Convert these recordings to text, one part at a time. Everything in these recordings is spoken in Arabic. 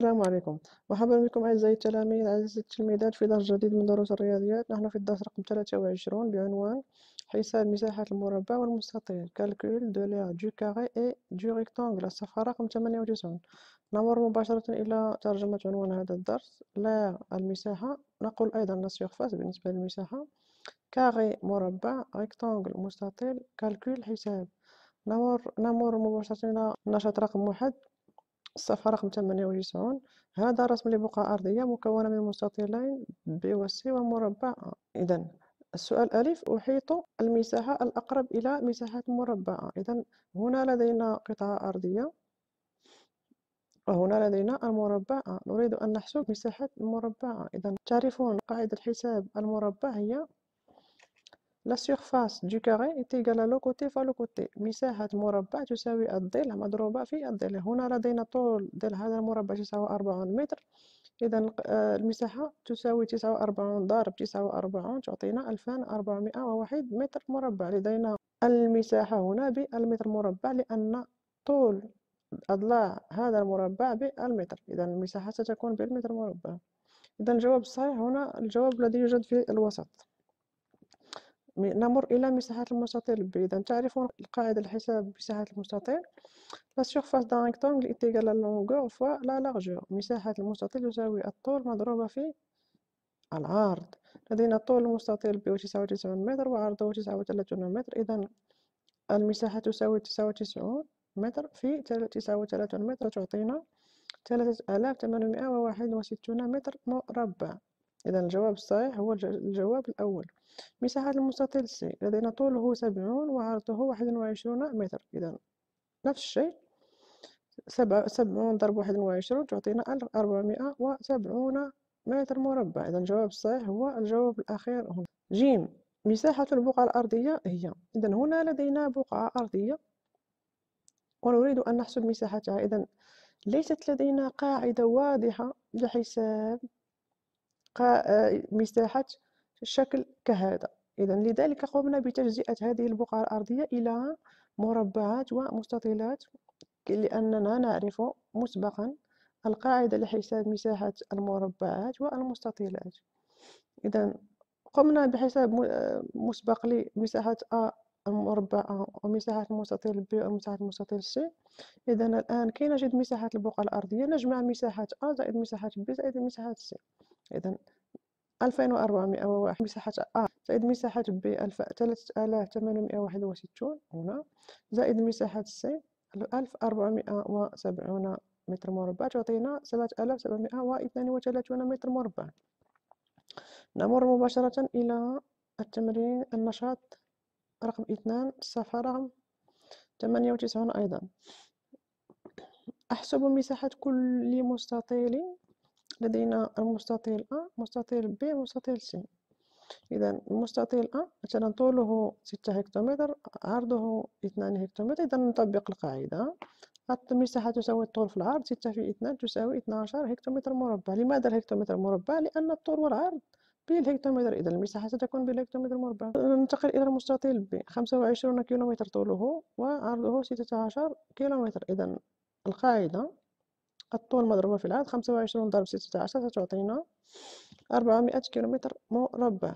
السلام عليكم مرحبا بكم أعزائي التلاميذ أعزائي التلميذات في درس جديد من دروس الرياضيات نحن في الدرس رقم 23 بعنوان حساب مساحه المربع والمستطيل كالكول دو لا دو كاري اي دو ريكتانغل الصفحة رقم 98 نمر مباشرة إلى ترجمة عنوان هذا الدرس لا المساحة نقول أيضا لا سيرفاس بالنسبة للمساحة كاري مربع ريكتانغل مستطيل كالكول حساب نمر نمر مباشرة إلى نشاط رقم واحد الصفحة رقم 98 هذا رسم لبقعة أرضية مكونة من مستطيلين ب و سي ومربع إذا السؤال ألف أحيط المساحة الأقرب إلى مساحات مربعة إذا هنا لدينا قطعة أرضية وهنا لدينا المربع نريد أن نحسب مساحة مربعة إذا تعرفون قاعدة حساب المربع هي لا سيرفاس دو كاري est égale لو كوتي فالو كوتي مساحة مربع تساوي الضلع مضروبة في الضلع هنا لدينا طول ضلع هذا المربع تساوي 40 متر إذا آه، المساحة تساوي تسعة وأربعون ضارب تسعة وأربعون تعطينا 2401 وواحد متر مربع لدينا المساحة هنا بالمتر مربع لأن طول أضلاع هذا المربع بالمتر إذا المساحة ستكون بالمتر مربع إذا الجواب الصحيح هنا الجواب الذي يوجد في الوسط نمر إلى مساحه المستطيل بي يعني اذا تعرفون القاعدة الحساب مساحة المستطيل لا سيرفاس دان ريكتانغل إتيكال لا لونغور فوا لا لارجور مساحة المستطيل تساوي الطول مضروبة في العرض لدينا طول المستطيل بي 99 متر وعرضه 39 متر إذا المساحة تساوي 99 متر في 39 متر تعطينا 3861 متر مربع إذا الجواب الصحيح هو الجواب الأول مساحة المستطيل سي لدينا طوله سبعون وعرضه واحد وعشرون متر إذا نفس الشيء سبع سبعون ضرب واحد وعشرون تعطينا ألف أربعمائة وسبعون متر مربع إذا الجواب الصحيح هو الجواب الأخير هنا جيم مساحة البقعة الأرضية هي إذا هنا لدينا بقعة أرضية ونريد أن نحسب مساحتها إذا ليست لدينا قاعدة واضحة لحساب آه، مساحة الشكل كهذا إذا لذلك قمنا بتجزئة هذه البقعة الأرضية إلى مربعات ومستطيلات لأننا نعرف مسبقا القاعدة لحساب مساحة المربعات والمستطيلات إذا قمنا بحساب آه، مسبق لمساحة ا المربع ا ومساحة المستطيل ب ومساحة المستطيل سي إذا الآن كي نجد مساحة البقعة الأرضية نجمع مساحة ا زائد مساحة ب زائد مساحة سي إذا ألفين وأربعمائة وواحد مساحة آ آه، زائد مساحة ب ألف ثلاثة آلاف ثمانمائة واحد وستون هنا زائد مساحة س ألف أربعمائة وسبعون متر مربع تعطينا سبعة آلاف سبعمائة واثنان وثلاثون متر مربع نمر مباشرة إلى التمرين النشاط رقم اثنان الصفحة رقم ثمانية وتسعون أيضا أحسب مساحة كل مستطيل لدينا المستطيل أ مستطيل ب مستطيل س إذا المستطيل أ مثلا طوله ستة هكتومتر عرضه اثنان هكتومتر إذا نطبق القاعدة المساحة تساوي الطول في العرض ستة في اثنان تساوي عشر هكتومتر مربع لماذا الهكتومتر مربع لأن الطول والعرض بالهكتومتر إذا المساحة ستكون بالهكتومتر مربع ننتقل إلى المستطيل ب وعشرون كيلومتر طوله وعرضه ستة عشر كيلومتر إذا القاعدة الطول مضروبة في العرض خمسة وعشرون ضرب ستة عشر ستعطينا أربعمائة كيلومتر مربع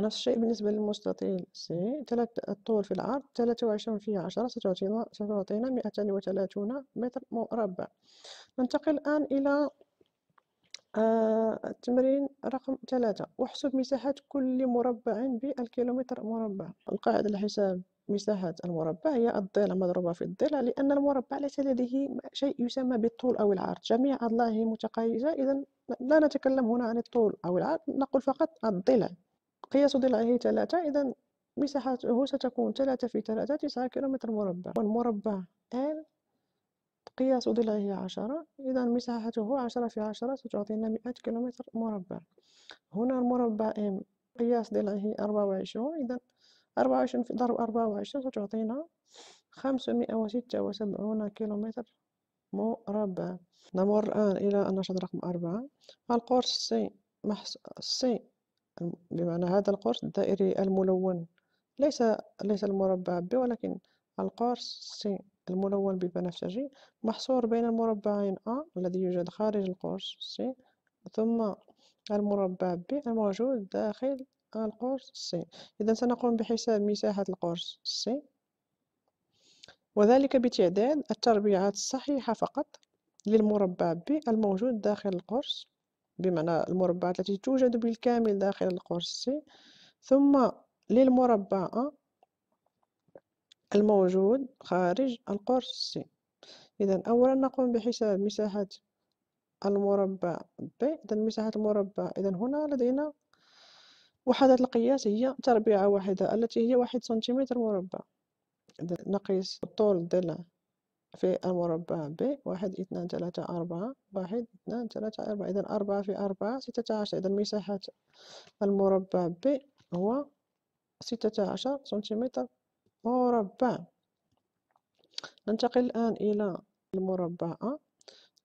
نفس الشيء بالنسبة للمستطيل سي تلات الطول في العرض ثلاثة وعشرون في عشرة ستعطينا ستعطينا مئتان وثلاثون متر مربع ننتقل الآن إلى آه، التمرين رقم ثلاثة واحسب مساحة كل مربع بالكيلومتر مربع القاعدة الحساب مساحة المربع هي الضلع مضروبة في الضلع لأن المربع ليس لديه شيء يسمى بالطول أو العرض جميع أضلاعه متقايزه إذا لا نتكلم هنا عن الطول أو العرض نقول فقط الضلع قياس ضلعه ثلاثة إذا مساحته ستكون ثلاثة في ثلاثة تسعة كيلومتر مربع والمربع ان قياس ضلعه عشرة إذا مساحته عشرة في عشرة ستعطينا مئة كيلومتر مربع هنا المربع ان قياس ضلعه أربعة وعشرون إذا أربعة وعشرين في ضرب أربعة وعشرين ستعطينا خمسمائة وستة وسبعون كيلومتر مربع نمر الآن إلى النشاط رقم أربعة القرص سي محص... سي بمعنى هذا القرص الدائري الملون ليس ليس المربع ب ولكن القرص سي الملون بالبنفسجي محصور بين المربعين أ الذي يوجد خارج القرص سي ثم المربع ب الموجود داخل القرص سي إذا سنقوم بحساب مساحة القرص سي وذلك بتعداد التربيعات الصحيحة فقط للمربع بي الموجود داخل القرص بمعنى المربعات التي توجد بالكامل داخل القرص سي ثم للمربع أ الموجود خارج القرص سي إذا أولا نقوم بحساب مساحة المربع ب إذا مساحة المربع إذا هنا لدينا وحدات القياس هي تربيعة واحدة التي هي واحد سنتيمتر مربع نقيس طول الضلع في المربع ب واحد اثنان ثلاثة أربعة واحد اثنان ثلاثة أربعة إذا أربعة في أربعة ستة عشر إذا مساحة المربع ب هو ستة عشر سنتيمتر مربع ننتقل الآن إلى المربع أ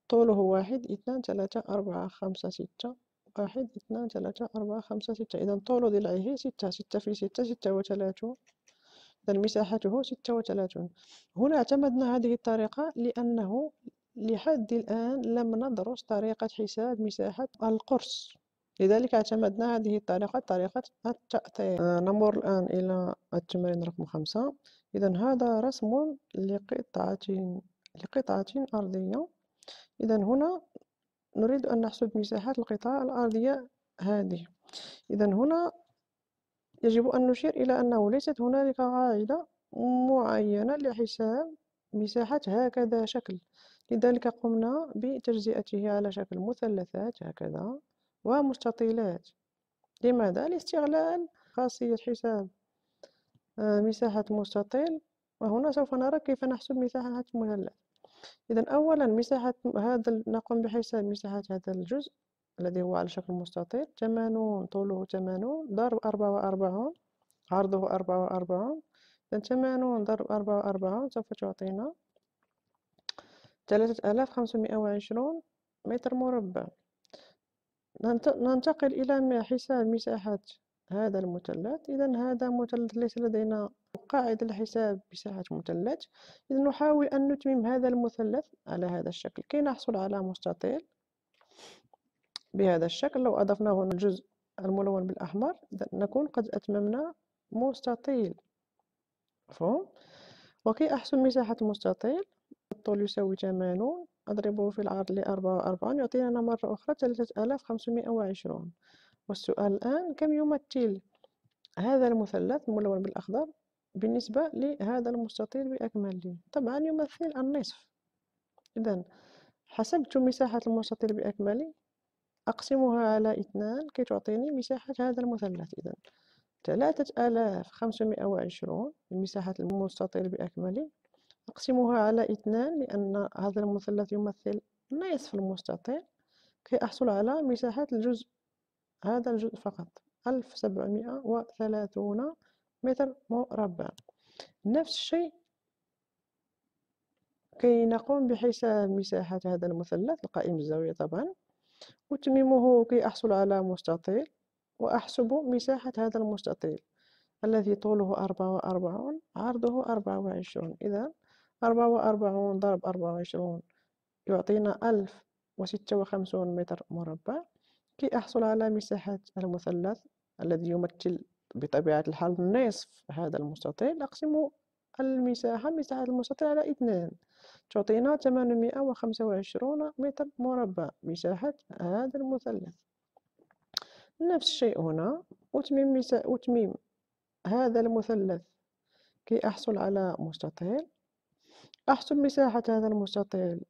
طوله واحد اثنان ثلاثة أربعة خمسة ستة واحد اثنان ثلاثة أربعة خمسة ستة إذا طول ضلعه ستة ستة في ستة ستة وثلاثون إذا مساحته ستة وثلاثون هنا اعتمدنا هذه الطريقة لأنه لحد الآن لم ندرس طريقة حساب مساحة القرص لذلك اعتمدنا هذه الطريقة طريقة التأثير آه نمر الآن إلى التمرين رقم خمسة إذا هذا رسم لقطعة لقطعة أرضية إذا هنا نريد أن نحسب مساحات القطاع الأرضية هذه إذا هنا يجب أن نشير إلى أنه ليست هنالك قاعدة معينة لحساب مساحة هكذا شكل لذلك قمنا بتجزئته على شكل مثلثات هكذا ومستطيلات لماذا؟ لاستغلال خاصية حساب آه، مساحة مستطيل وهنا سوف نرى كيف نحسب مساحة مثلث إذا أولا مساحة هذا نقوم بحساب مساحة هذا الجزء الذي هو على شكل مستطيل تمانون طوله تمانون ضرب أربعة وأربعون عرضه أربعة وأربعون إذا تمانون ضرب أربعة وأربعون سوف تعطينا ثلاثة آلاف خمسمائة وعشرون متر مربع ننتقل إلى حساب مساحة هذا المثلث إذا هذا مثلث ليس لدينا قاعدة الحساب بساحة مثلث إذا نحاول أن نتمم هذا المثلث على هذا الشكل كي نحصل على مستطيل بهذا الشكل لو أضفناه هنا الجزء الملون بالأحمر نكون قد أتممنا مستطيل مفهوم وكي أحسب مساحة المستطيل الطول يساوي 80 أضربه في العرض لأربعة وأربعون يعطينا مرة أخرى 3520 والسؤال الآن كم يمثل هذا المثلث الملون بالأخضر بالنسبة لهذا المستطيل بأكمله طبعا يمثل النصف إذا حسبت مساحة المستطيل بأكمله أقسمها على اثنان كي تعطيني مساحة هذا المثلث إذا ثلاثة آلاف خمسمائة وعشرون مساحة المستطيل بأكمله أقسمها على اثنان لأن هذا المثلث يمثل نصف المستطيل كي أحصل على مساحة الجزء هذا الجزء فقط ألف سبعمائة وثلاثون متر مربع نفس الشيء كي نقوم بحساب مساحة هذا المثلث القائم الزاوية طبعا وتميمه كي أحصل على مستطيل وأحسب مساحة هذا المستطيل الذي طوله أربعة وأربعون عرضه أربعة وعشرون إذا أربعة وأربعون ضرب أربعة وعشرون يعطينا ألف وستة وخمسون متر مربع كي أحصل على مساحة المثلث الذي يمثل بطبيعة الحال نصف هذا المستطيل نقسم المساحة مساحة المستطيل على اثنان تعطينا 825 متر مربع مساحة هذا المثلث نفس الشيء هنا أتمم, مسا... أتمم هذا المثلث كي أحصل على مستطيل أحسب مساحة هذا المستطيل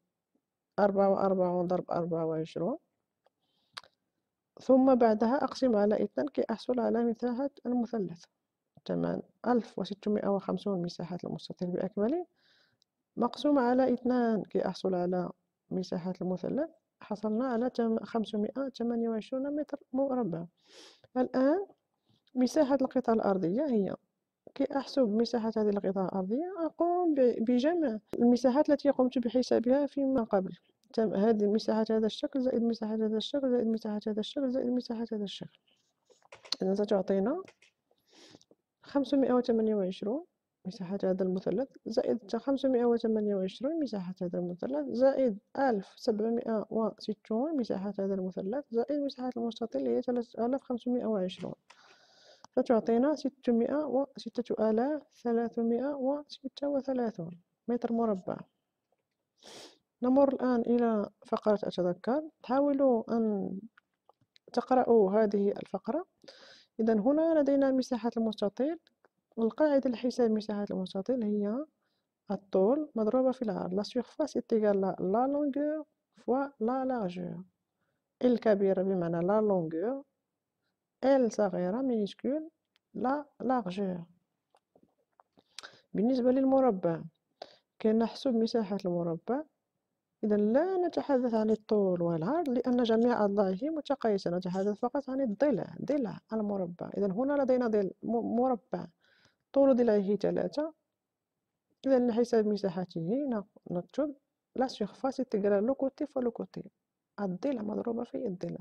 أربعة وأربعون ضرب أربعة وعشرون ثم بعدها أقسم على اثنان كي أحصل على مساحة المثلث تمام ألف وستمائة وخمسون مساحة المستطيل بأكمله مقسوم على اثنان كي أحصل على مساحة المثلث حصلنا على خمسمائة ثمانية وعشرون متر مربع الآن مساحة القطعة الأرضية هي كي أحسب مساحة هذه القطعة الأرضية أقوم بجمع المساحات التي قمت بحسابها فيما قبل هذه مساحة هذا الشكل زائد مساحة هذا الشكل زائد مساحة هذا الشكل زائد مساحة هذا الشكل إذا ستعطينا خمسمائة وثمانية وعشرون مساحة هذا المثلث زائد خمسمائة وثمانية وعشرون مساحة هذا المثلث زائد ألف سبعمائة وستون مساحة هذا المثلث زائد مساحة المستطيل هي ثلاثة آلاف خمسمائة وعشرون ستعطينا ستمائة وستة آلاف ثلاثمائة وستة وثلاثون متر مربع نمر الآن إلى فقرة أتذكر حاولوا أن تقرأوا هذه الفقرة إذا هنا لدينا مساحة المستطيل والقاعدة لحساب مساحة المستطيل هي الطول مضروبة في العرض لا سيرفاس إتيغال لا لونغور فوا لا لارجور كبيرة بمعنى لا لونغور ال صغيرة مينيسكول لا لارجور بالنسبة للمربع كنحسب مساحة المربع إذا لا نتحدث عن الطول والعرض لأن جميع أضلاعه متقايسة نتحدث فقط عن الضلع ضلع المربع إذا هنا لدينا ضلع مربع طول ضلعه ثلاثة إذا لحساب مساحته نكتب لا سيرفاس انتجرال لو كوتي فلو كوتي الضلع مضروبة في الضلع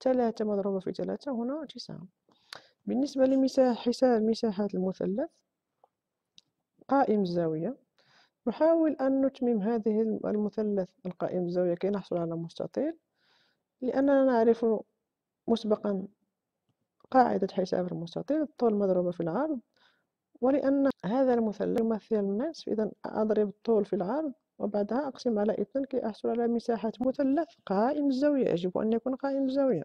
ثلاثة مضروبة في ثلاثة هنا تسعة بالنسبة لمساحة حساب مساحة المثلث قائم الزاوية نحاول أن نتمم هذه المثلث القائم بالزاوية كي نحصل على مستطيل لأننا نعرف مسبقا قاعدة حساب المستطيل الطول مضروبة في العرض ولأن هذا المثلث يمثل النصف إذا أضرب الطول في العرض وبعدها أقسم على اثنان كي أحصل على مساحة مثلث قائم الزاوية يجب أن يكون قائم الزاوية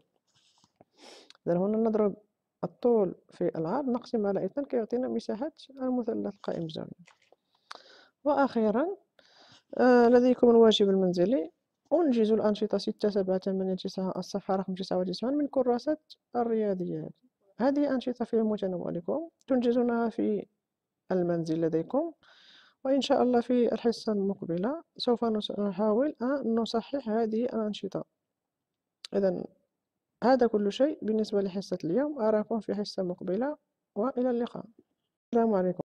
إذا هنا نضرب الطول في العرض نقسم على اثنان كي يعطينا مساحة المثلث قائم الزاوية وأخيرا آه، لديكم الواجب المنزلي أنجز الأنشطة ستة سبعة ثمانية تسعة الصفحة رقم تسعة وتسعون من كراسة الرياضيات هذه أنشطة في متنوع لكم تنجزونها في المنزل لديكم وإن شاء الله في الحصة المقبلة سوف نحاول أن نصحح هذه الأنشطة إذا هذا كل شيء بالنسبة لحصة اليوم أراكم في حصة مقبلة وإلى اللقاء السلام عليكم